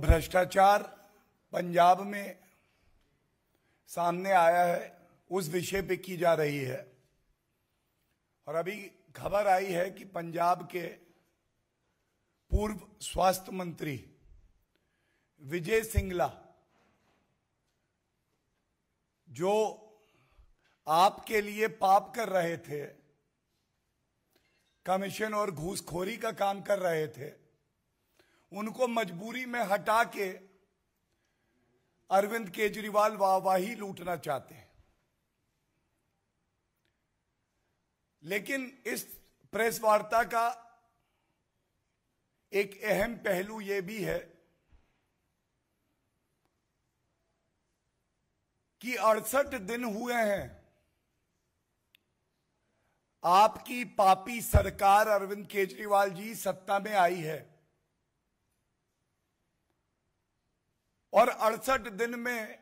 भ्रष्टाचार पंजाब में सामने आया है उस विषय पे की जा रही है और अभी खबर आई है कि पंजाब के पूर्व स्वास्थ्य मंत्री विजय सिंगला जो आपके लिए पाप कर रहे थे कमीशन और घूसखोरी का काम कर रहे थे उनको मजबूरी में हटा के अरविंद केजरीवाल वाहवाही लूटना चाहते हैं लेकिन इस प्रेस वार्ता का एक अहम पहलू यह भी है कि अड़सठ दिन हुए हैं आपकी पापी सरकार अरविंद केजरीवाल जी सत्ता में आई है और अड़सठ दिन में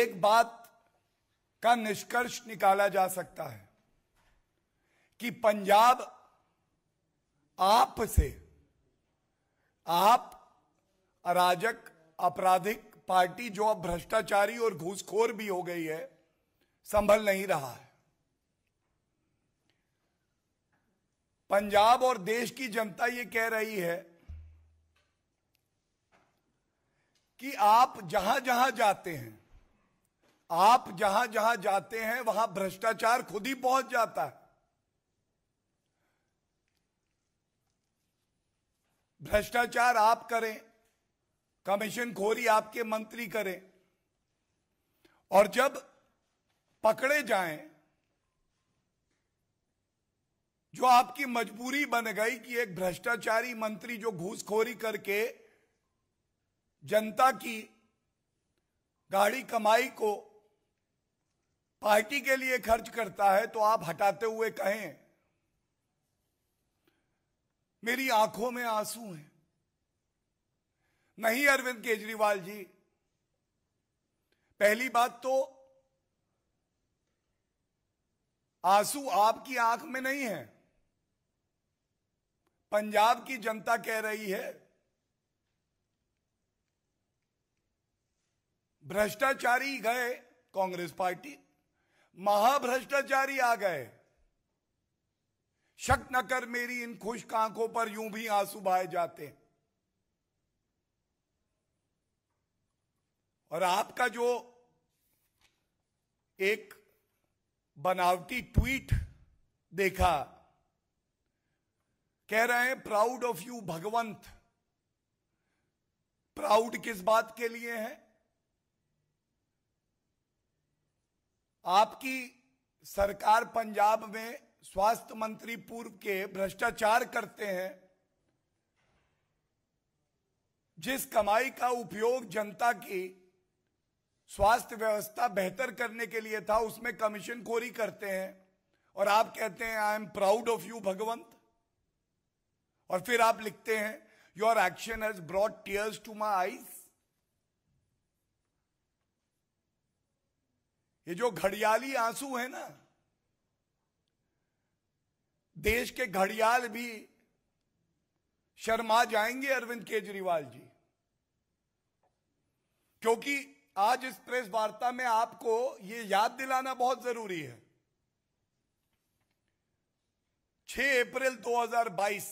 एक बात का निष्कर्ष निकाला जा सकता है कि पंजाब आप से आप अराजक आपराधिक पार्टी जो अब भ्रष्टाचारी और घूसखोर भी हो गई है संभल नहीं रहा है पंजाब और देश की जनता ये कह रही है कि आप जहां जहां जाते हैं आप जहां जहां जाते हैं वहां भ्रष्टाचार खुद ही पहुंच जाता है भ्रष्टाचार आप करें कमीशन खोरी आपके मंत्री करें और जब पकड़े जाएं जो आपकी मजबूरी बन गई कि एक भ्रष्टाचारी मंत्री जो घूसखोरी करके जनता की गाड़ी कमाई को पार्टी के लिए खर्च करता है तो आप हटाते हुए कहें मेरी आंखों में आंसू हैं नहीं अरविंद केजरीवाल जी पहली बात तो आंसू आपकी आंख में नहीं है पंजाब की जनता कह रही है भ्रष्टाचारी गए कांग्रेस पार्टी महाभ्रष्टाचारी आ गए शक न कर मेरी इन खुश्क आंखों पर यूं भी आंसू बहाए जाते हैं और आपका जो एक बनावटी ट्वीट देखा कह रहे हैं proud of you Bhagwant proud किस बात के लिए है आपकी सरकार पंजाब में स्वास्थ्य मंत्री पूर्व के भ्रष्टाचार करते हैं जिस कमाई का उपयोग जनता की स्वास्थ्य व्यवस्था बेहतर करने के लिए था उसमें कमीशन खोरी करते हैं और आप कहते हैं I am proud of you Bhagwant और फिर आप लिखते हैं your action has brought tears to my eyes ये जो घड़ियाली आंसू है ना देश के घड़ियाल भी शर्मा जाएंगे अरविंद केजरीवाल जी क्योंकि आज इस प्रेस वार्ता में आपको ये याद दिलाना बहुत जरूरी है 6 अप्रैल 2022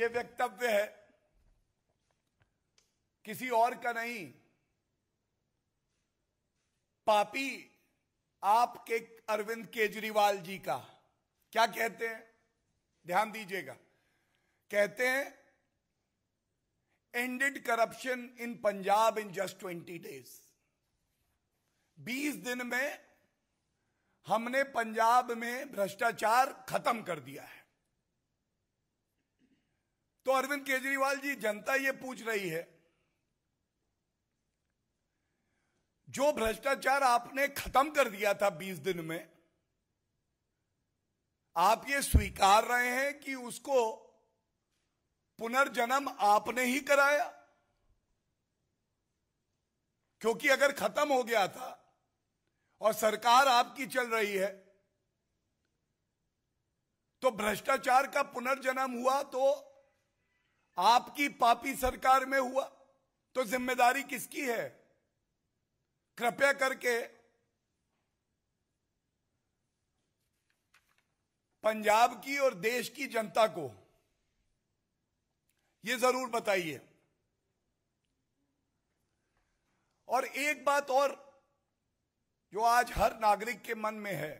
ये वक्तव्य है किसी और का नहीं पापी आपके अरविंद केजरीवाल जी का क्या कहते हैं ध्यान दीजिएगा कहते हैं ended corruption in Punjab in just twenty days बीस दिन में हमने पंजाब में भ्रष्टाचार खत्म कर दिया है तो अरविंद केजरीवाल जी जनता ये पूछ रही है जो भ्रष्टाचार आपने खत्म कर दिया था 20 दिन में आप ये स्वीकार रहे हैं कि उसको पुनर्जन्म आपने ही कराया क्योंकि अगर खत्म हो गया था और सरकार आपकी चल रही है तो भ्रष्टाचार का पुनर्जन्म हुआ तो आपकी पापी सरकार में हुआ तो जिम्मेदारी किसकी है कृपया करके पंजाब की और देश की जनता को ये जरूर बताइए और एक बात और जो आज हर नागरिक के मन में है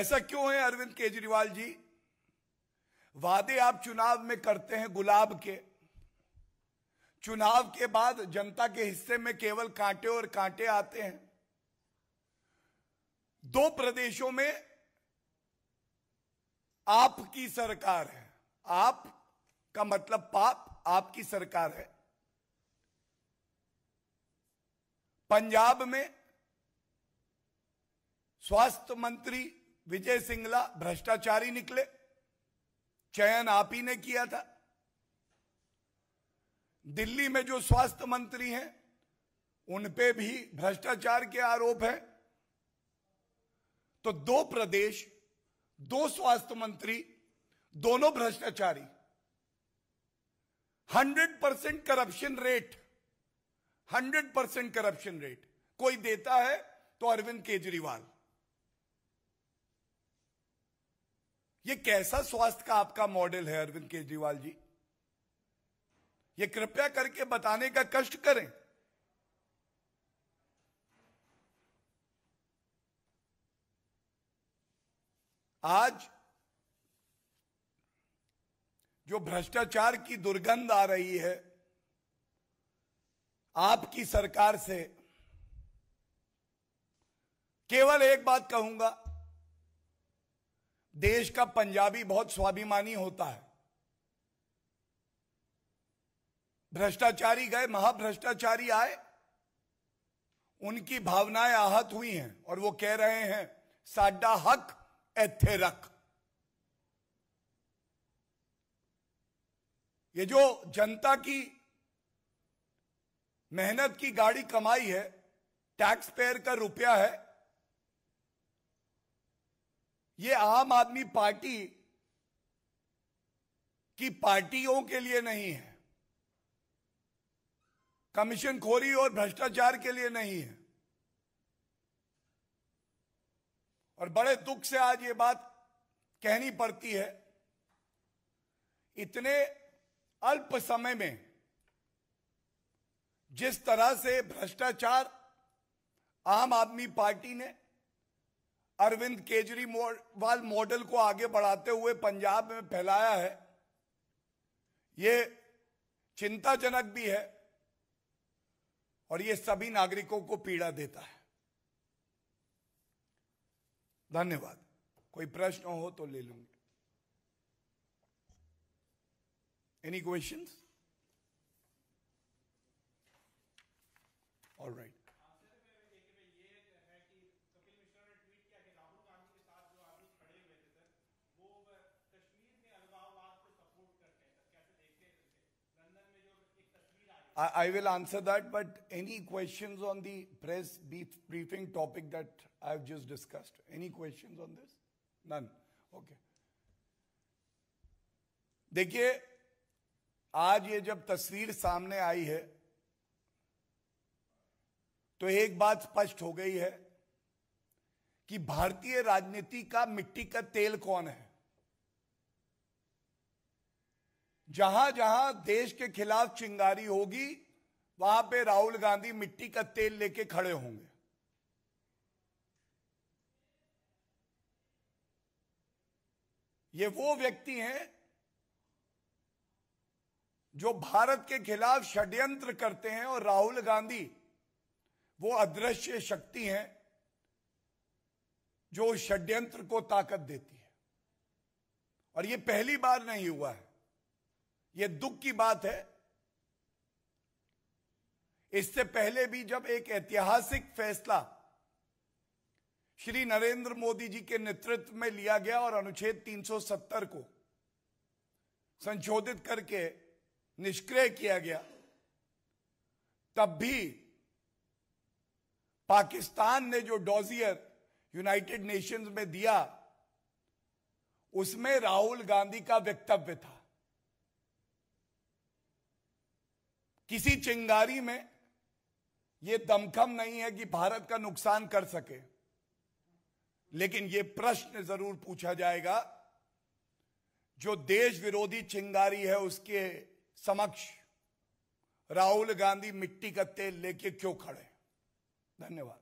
ऐसा क्यों है अरविंद केजरीवाल जी वादे आप चुनाव में करते हैं गुलाब के चुनाव के बाद जनता के हिस्से में केवल कांटे और कांटे आते हैं दो प्रदेशों में आपकी सरकार है आप का मतलब पाप आपकी सरकार है पंजाब में स्वास्थ्य मंत्री विजय सिंगला भ्रष्टाचारी निकले चयन आप ही ने किया था दिल्ली में जो स्वास्थ्य मंत्री हैं उन पे भी भ्रष्टाचार के आरोप हैं तो दो प्रदेश दो स्वास्थ्य मंत्री दोनों भ्रष्टाचारी 100 percent corruption rate 100 percent corruption rate कोई देता है तो अरविंद केजरीवाल ये कैसा स्वास्थ्य का आपका मॉडल है अरविंद केजरीवाल जी ये कृपया करके बताने का कष्ट करें आज जो भ्रष्टाचार की दुर्गंध आ रही है आपकी सरकार से केवल एक बात कहूंगा देश का पंजाबी बहुत स्वाभिमानी होता है भ्रष्टाचारी गए महाभ्रष्टाचारी आए उनकी भावनाएं आहत हुई हैं और वो कह रहे हैं साडा हक एथे रख ये जो जनता की मेहनत की गाड़ी कमाई है टैक्स पेयर का रुपया है ये आम आदमी पार्टी की पार्टियों के लिए नहीं है कमीशन खोरी और भ्रष्टाचार के लिए नहीं है और बड़े दुख से आज ये बात कहनी पड़ती है इतने अल्प समय में जिस तरह से भ्रष्टाचार आम आदमी पार्टी ने अरविंद केजरीवाल मॉडल को आगे बढ़ाते हुए पंजाब में फैलाया है ये चिंताजनक भी है और ये सभी नागरिकों को पीड़ा देता है धन्यवाद कोई प्रश्न हो तो ले लूंगे any question all right I, I will answer that, but any questions on the press briefing topic that I've just discussed? Any questions on this? None. Okay. देखिए आज ये जब तस्वीर सामने आई है तो एक बात स्पष्ट हो गई है कि भारतीय राजनीति का मिट्टी का तेल कौन है जहां जहां देश के खिलाफ चिंगारी होगी वहां पे राहुल गांधी मिट्टी का तेल लेके खड़े होंगे ये वो व्यक्ति हैं जो भारत के खिलाफ षड्यंत्र करते हैं और राहुल गांधी वो अदृश्य शक्ति हैं जो षड्यंत्र को ताकत देती है और ये पहली बार नहीं हुआ है यह दुख की बात है इससे पहले भी जब एक ऐतिहासिक फैसला श्री नरेंद्र मोदी जी के नेतृत्व में लिया गया और अनुच्छेद 370 को संशोधित करके निष्क्रिय किया गया तब भी पाकिस्तान ने जो डॉजियर यूनाइटेड नेशंस में दिया उसमें राहुल गांधी का वक्तव्य था किसी चिंगारी में यह दमखम नहीं है कि भारत का नुकसान कर सके लेकिन यह प्रश्न जरूर पूछा जाएगा जो देश विरोधी चिंगारी है उसके समक्ष राहुल गांधी मिट्टी का तेल लेके क्यों खड़े धन्यवाद